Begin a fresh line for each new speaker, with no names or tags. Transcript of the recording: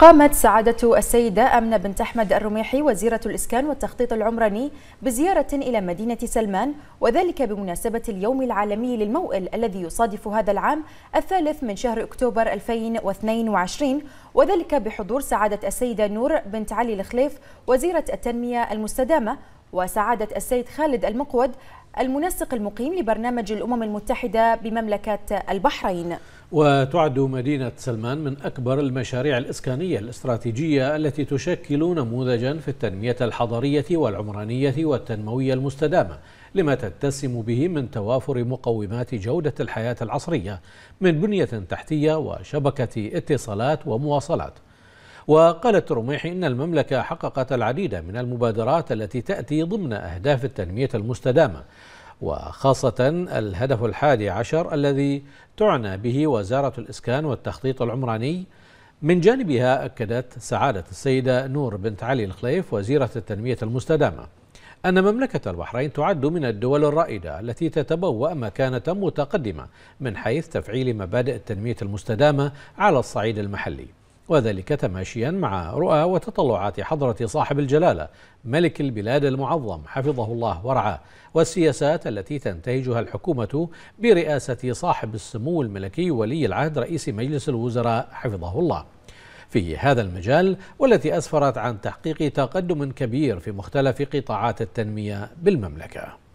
قامت سعادة السيدة أمنة بنت أحمد الرميحي وزيرة الإسكان والتخطيط العمراني بزيارة إلى مدينة سلمان وذلك بمناسبة اليوم العالمي للموئل الذي يصادف هذا العام الثالث من شهر أكتوبر 2022 وذلك بحضور سعادة السيدة نور بنت علي الخليف وزيرة التنمية المستدامة وسعادة السيد خالد المقود المنسق المقيم لبرنامج الأمم المتحدة بمملكة البحرين
وتعد مدينة سلمان من أكبر المشاريع الإسكانية الاستراتيجية التي تشكل نموذجا في التنمية الحضرية والعمرانية والتنموية المستدامة لما تتسم به من توافر مقومات جودة الحياة العصرية من بنية تحتية وشبكة اتصالات ومواصلات وقال الترميحي إن المملكة حققت العديد من المبادرات التي تأتي ضمن أهداف التنمية المستدامة وخاصة الهدف الحادي عشر الذي تعنى به وزارة الإسكان والتخطيط العمراني من جانبها أكدت سعادة السيدة نور بنت علي الخليف وزيرة التنمية المستدامة أن مملكة البحرين تعد من الدول الرائدة التي تتبوأ مكانة متقدمة من حيث تفعيل مبادئ التنمية المستدامة على الصعيد المحلي وذلك تماشيا مع رؤى وتطلعات حضرة صاحب الجلالة ملك البلاد المعظم حفظه الله ورعاه والسياسات التي تنتهجها الحكومة برئاسة صاحب السمو الملكي ولي العهد رئيس مجلس الوزراء حفظه الله في هذا المجال والتي أسفرت عن تحقيق تقدم كبير في مختلف قطاعات التنمية بالمملكة